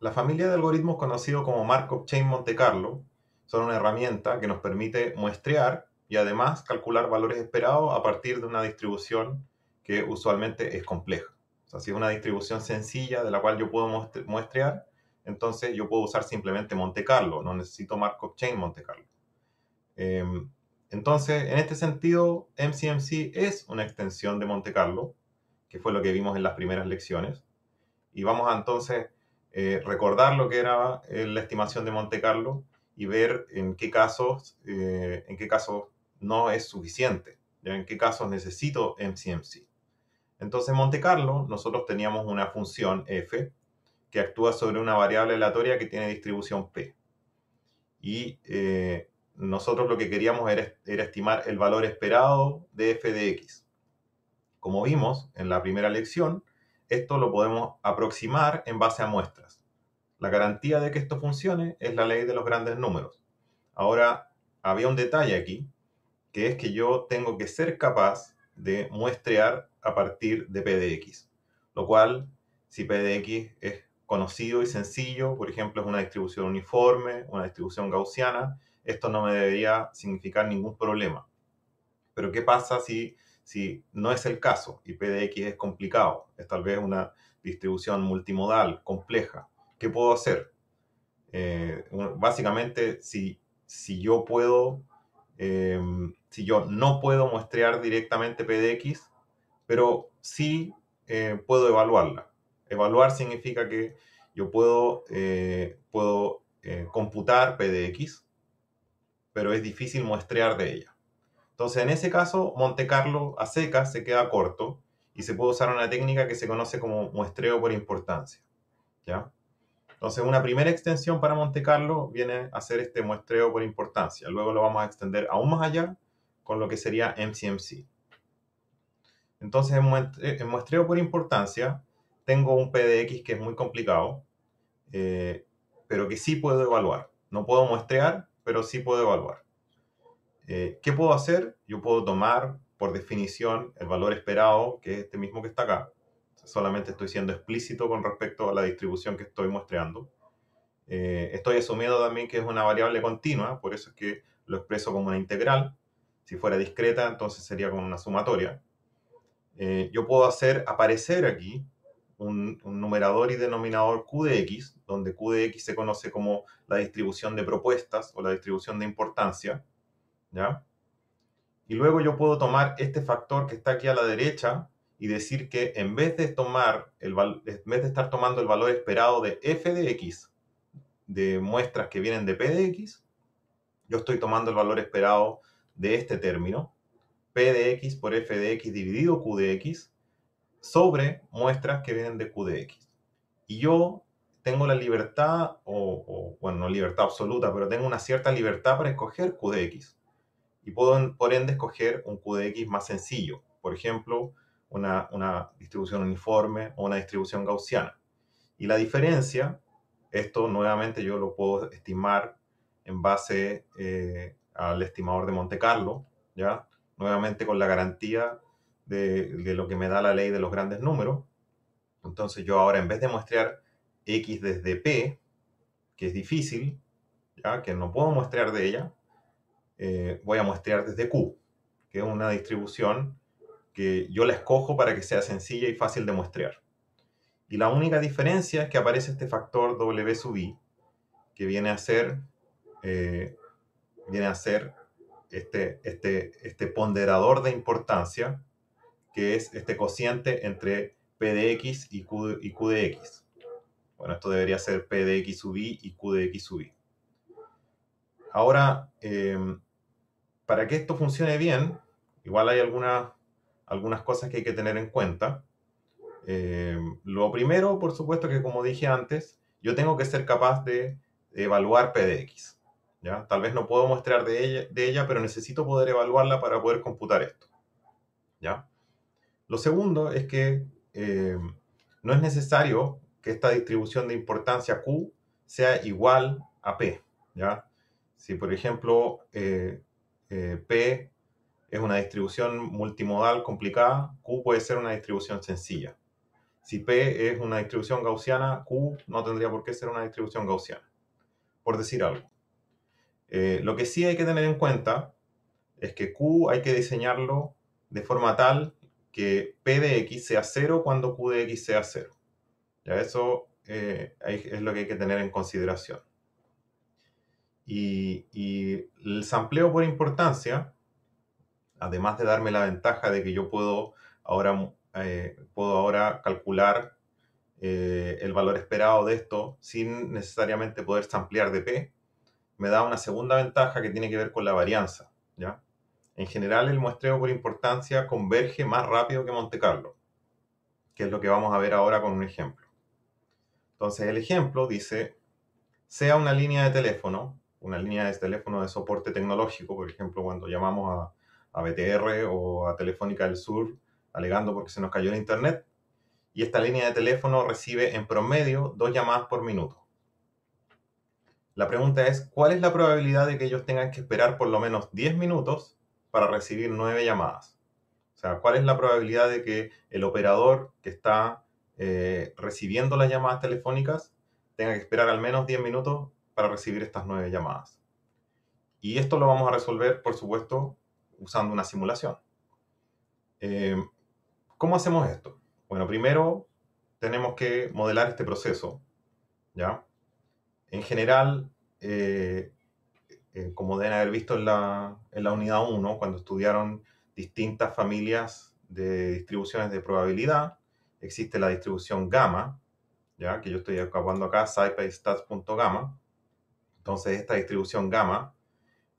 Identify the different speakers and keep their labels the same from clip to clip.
Speaker 1: La familia de algoritmos conocido como Markov Chain Monte Carlo son una herramienta que nos permite muestrear y además calcular valores esperados a partir de una distribución que usualmente es compleja. O sea, si es una distribución sencilla de la cual yo puedo muestrear, entonces yo puedo usar simplemente Monte Carlo, no necesito Markov Chain Monte Carlo. Em, entonces, en este sentido, MCMC es una extensión de Monte Carlo, que fue lo que vimos en las primeras lecciones. Y vamos a, entonces eh, recordar lo que era eh, la estimación de Monte Carlo y ver en qué casos, eh, en qué no es suficiente, en qué casos necesito MCMC. Entonces, Monte Carlo, nosotros teníamos una función f que actúa sobre una variable aleatoria que tiene distribución p. Y nosotros lo que queríamos era, era, estimar el valor esperado de f de x. Como vimos en la primera lección, esto lo podemos aproximar en base a muestras. La garantía de que esto funcione es la ley de los grandes números. Ahora, había un detalle aquí, que es que yo tengo que ser capaz de muestrear a partir de PDX, lo cual, si PDX es conocido y sencillo, por ejemplo, es una distribución uniforme, una distribución gaussiana, esto no me debería significar ningún problema. Pero ¿qué pasa si si no es el caso y PDX es complicado, es tal vez una distribución multimodal, compleja, ¿qué puedo hacer? Eh, básicamente, si, si yo puedo, em, si yo no puedo muestrear directamente PDX, pero sí eh, puedo evaluarla. Evaluar significa que yo puedo, eh, puedo computar PDX, pero es difícil muestrear de ella. Entonces, en ese caso, Monte Carlo a seca se queda corto y se puede usar una técnica que se conoce como muestreo por importancia. ¿ya? Entonces, una primera extensión para Monte Carlo viene a ser este muestreo por importancia. Luego lo vamos a extender aún más allá con lo que sería MCMC. Entonces, en muestreo por importancia, tengo un PDX que es muy complicado, eh, pero que sí puedo evaluar. No puedo muestrear, pero sí puedo evaluar. Eh, ¿Qué puedo hacer? Yo puedo tomar, por definición, el valor esperado, que es este mismo que está acá. Solamente estoy siendo explícito con respecto a la distribución que estoy muestreando. Eh, estoy asumiendo también que es una variable continua, por eso es que lo expreso como una integral. Si fuera discreta, entonces sería como una sumatoria. Eh, yo puedo hacer aparecer aquí un, numerador y denominador Q de X, donde Q de X se conoce como la distribución de propuestas o la distribución de importancia. ¿ya? Y luego yo puedo tomar este factor que está aquí a la derecha y decir que en vez de tomar el en vez de estar tomando el valor esperado de f de x de muestras que vienen de p de x, yo estoy tomando el valor esperado de este término, p de x por f de x dividido q de x, sobre muestras que vienen de q de x. Y yo tengo la libertad, o, o bueno, no libertad absoluta, pero tengo una cierta libertad para escoger q de x y puedo por ende escoger un Q de X más sencillo, por ejemplo, una, distribución uniforme o una distribución gaussiana. Y la diferencia, esto nuevamente yo lo puedo estimar en base eh, al estimador de Monte Carlo, ¿ya? Nuevamente con la garantía de, lo que me da la ley de los grandes números. Entonces yo ahora en vez de mostrar X desde P, que es difícil, ¿ya? que no puedo muestrear de ella, eh, voy a muestrear desde Q, que es una distribución que yo la escojo para que sea sencilla y fácil de muestrear. Y la única diferencia es que aparece este factor W sub i, que viene a ser, eh, viene a ser este, este, este ponderador de importancia, que es este cociente entre P de X y Q, de X. Bueno, esto debería ser P de X sub i y Q de X sub i. Ahora, eh, para que esto funcione bien, igual hay algunas, algunas cosas que hay que tener en cuenta. Eh, lo primero, por supuesto, que como dije antes, yo tengo que ser capaz de evaluar P de ¿ya? Tal vez no puedo mostrar de ella, de ella, pero necesito poder evaluarla para poder computar esto. ¿ya? Lo segundo es que eh, no es necesario que esta distribución de importancia Q sea igual a P. ¿ya? Si, por ejemplo, eh, eh, P es una distribución multimodal complicada, Q puede ser una distribución sencilla. Si P es una distribución gaussiana, Q no tendría por qué ser una distribución gaussiana, por decir algo. Eh, lo que sí hay que tener en cuenta es que Q hay que diseñarlo de forma tal que P de X sea cero cuando Q de X sea cero. Ya eso eh, es lo que hay que tener en consideración. Y, el sampleo por importancia, además de darme la ventaja de que yo puedo ahora, eh, puedo ahora calcular eh, el valor esperado de esto sin necesariamente poder samplear de P, me da una segunda ventaja que tiene que ver con la varianza. ¿ya? En general, el muestreo por importancia converge más rápido que Monte Carlo, que es lo que vamos a ver ahora con un ejemplo. Entonces, el ejemplo dice, sea una línea de teléfono una línea de teléfono de soporte tecnológico, por ejemplo, cuando llamamos a, a BTR o a Telefónica del Sur alegando porque se nos cayó el internet, y esta línea de teléfono recibe en promedio dos llamadas por minuto. La pregunta es, ¿cuál es la probabilidad de que ellos tengan que esperar por lo menos 10 minutos para recibir nueve llamadas? O sea, ¿cuál es la probabilidad de que el operador que está eh, recibiendo las llamadas telefónicas tenga que esperar al menos 10 minutos para recibir estas nueve llamadas. Y esto lo vamos a resolver, por supuesto, usando una simulación. Eh, ¿Cómo hacemos esto? Bueno, primero tenemos que modelar este proceso, ¿ya? En general, eh, eh, como deben haber visto en la, unidad 1, cuando estudiaron distintas familias de distribuciones de probabilidad, existe la distribución gamma, ¿ya? que yo estoy acabando acá, scipy.stats.gamma, entonces, esta distribución gamma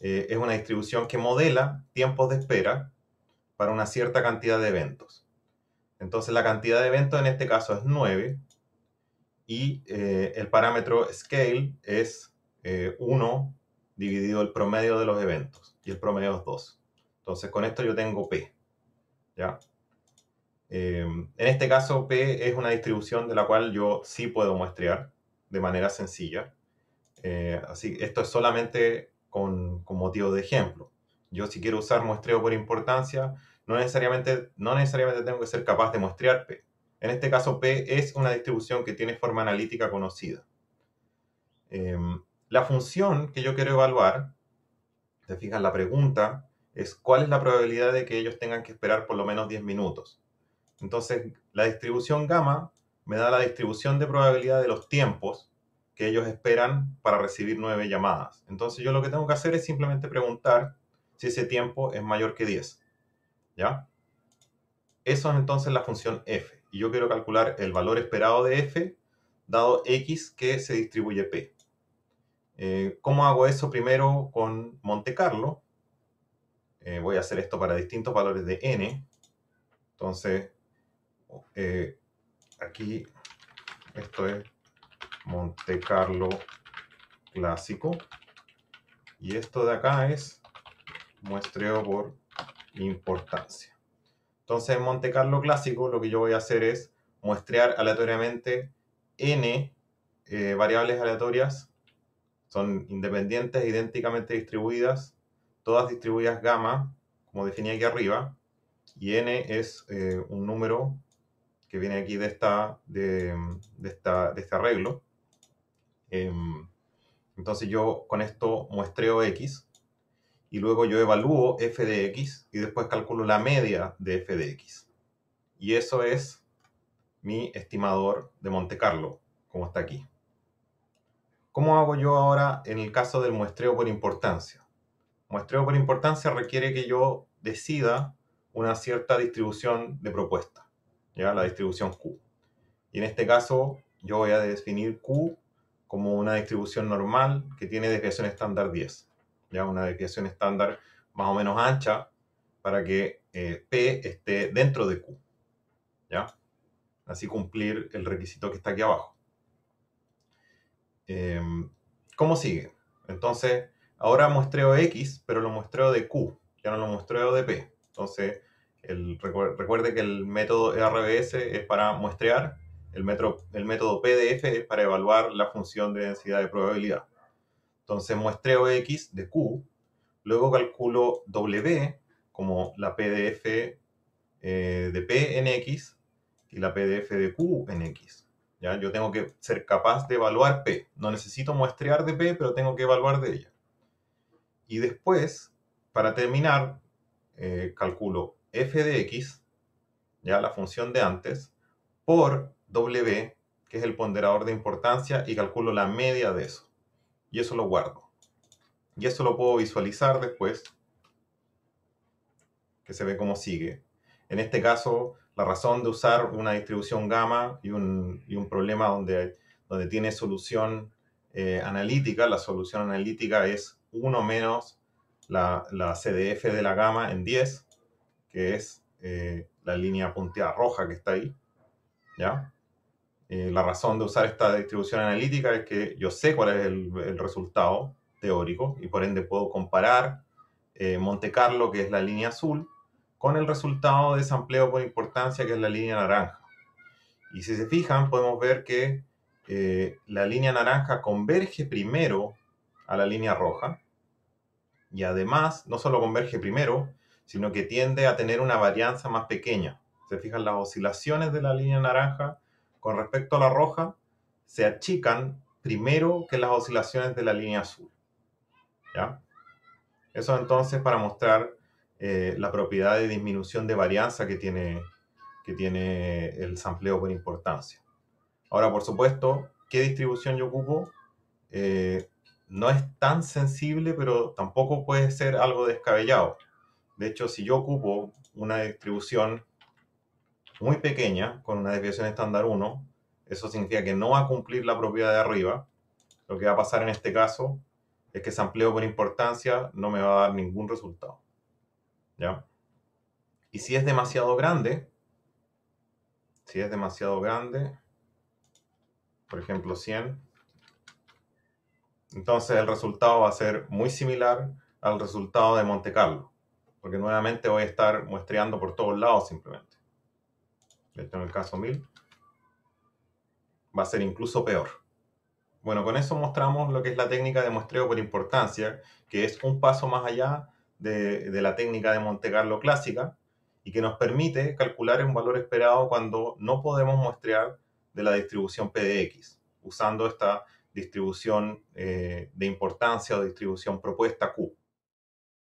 Speaker 1: eh, es una distribución que modela tiempos de espera para una cierta cantidad de eventos. Entonces, la cantidad de eventos en este caso es 9 y eh, el parámetro scale es 1 eh, dividido el promedio de los eventos y el promedio es 2. Entonces, con esto yo tengo P. Em, en este caso, P es una distribución de la cual yo sí puedo muestrear de manera sencilla. Eh, así, esto es solamente con, motivo de ejemplo. Yo si quiero usar muestreo por importancia, no necesariamente, no necesariamente tengo que ser capaz de muestrear P. En este caso, P es una distribución que tiene forma analítica conocida. Em, la función que yo quiero evaluar, te fijas, la pregunta es cuál es la probabilidad de que ellos tengan que esperar por lo menos 10 minutos. Entonces, la distribución gamma me da la distribución de probabilidad de los tiempos que ellos esperan para recibir nueve llamadas. Entonces yo lo que tengo que hacer es simplemente preguntar si ese tiempo es mayor que 10. ¿Ya? Eso es entonces la función f. Y yo quiero calcular el valor esperado de f dado x que se distribuye p. Eh, ¿Cómo hago eso primero con Monte Carlo? Eh, voy a hacer esto para distintos valores de n. Entonces, eh, aquí esto es Monte Carlo clásico. Y esto de acá es muestreo por importancia. Entonces en Monte Carlo clásico lo que yo voy a hacer es muestrear aleatoriamente n eh, variables aleatorias. Son independientes, idénticamente distribuidas, todas distribuidas gamma, como definí aquí arriba. Y n es eh, un número que viene aquí de, esta, de, esta, de este arreglo. Em, entonces yo con esto muestreo X y luego yo evalúo f de X y después calculo la media de f de X. Y eso es mi estimador de Monte Carlo, como está aquí. ¿Cómo hago yo ahora en el caso del muestreo por importancia? Muestreo por importancia requiere que yo decida una cierta distribución de propuesta, ya la distribución Q. Y en este caso yo voy a definir Q como una distribución normal que tiene desviación estándar 10. Ya una desviación estándar más o menos ancha para que eh, P esté dentro de Q. ¿Ya? Así cumplir el requisito que está aquí abajo. Em, ¿Cómo sigue? Entonces, ahora muestreo X, pero lo muestreo de Q, ya no lo muestreo de P. Entonces, el, recuerde que el método RBS es para muestrear el, metro, el método PDF es para evaluar la función de densidad de probabilidad. Entonces muestreo X de Q, luego calculo W como la PDF eh, de P en X y la PDF de Q en X. ¿ya? Yo tengo que ser capaz de evaluar P. No necesito muestrear de P, pero tengo que evaluar de ella. Y después, para terminar, eh, calculo f de x, ya la función de antes, por W, que es el ponderador de importancia, y calculo la media de eso. Y eso lo guardo. Y eso lo puedo visualizar después, que se ve cómo sigue. En este caso, la razón de usar una distribución gamma y un, y un problema donde, donde tiene solución eh, analítica, la solución analítica es 1 menos la, la, CDF de la gamma en 10, que es eh, la línea punteada roja que está ahí, ¿ya? Eh, la razón de usar esta distribución analítica es que yo sé cuál es el, resultado teórico y por ende puedo comparar eh, Monte Carlo, que es la línea azul, con el resultado de desempleo por importancia, que es la línea naranja. Y si se fijan, podemos ver que eh, la línea naranja converge primero a la línea roja y además no solo converge primero, sino que tiende a tener una varianza más pequeña. Se fijan, las oscilaciones de la línea naranja con respecto a la roja se achican primero que las oscilaciones de la línea azul. ¿ya? Eso entonces para mostrar eh, la propiedad de disminución de varianza que tiene, que tiene el sampleo por importancia. Ahora, por supuesto, ¿qué distribución yo ocupo? Eh, no es tan sensible, pero tampoco puede ser algo descabellado. De hecho, si yo ocupo una distribución muy pequeña, con una desviación estándar 1, eso significa que no va a cumplir la propiedad de arriba. Lo que va a pasar en este caso es que sampleo por importancia no me va a dar ningún resultado. ¿Ya? Y si es demasiado grande, si es demasiado grande, por ejemplo 100, entonces el resultado va a ser muy similar al resultado de Monte Carlo, porque nuevamente voy a estar muestreando por todos lados simplemente en el caso 1000, va a ser incluso peor. Bueno, con eso mostramos lo que es la técnica de muestreo por importancia, que es un paso más allá de, la técnica de Monte Carlo clásica y que nos permite calcular un valor esperado cuando no podemos muestrear de la distribución PDX, usando esta distribución eh, de importancia o distribución propuesta Q.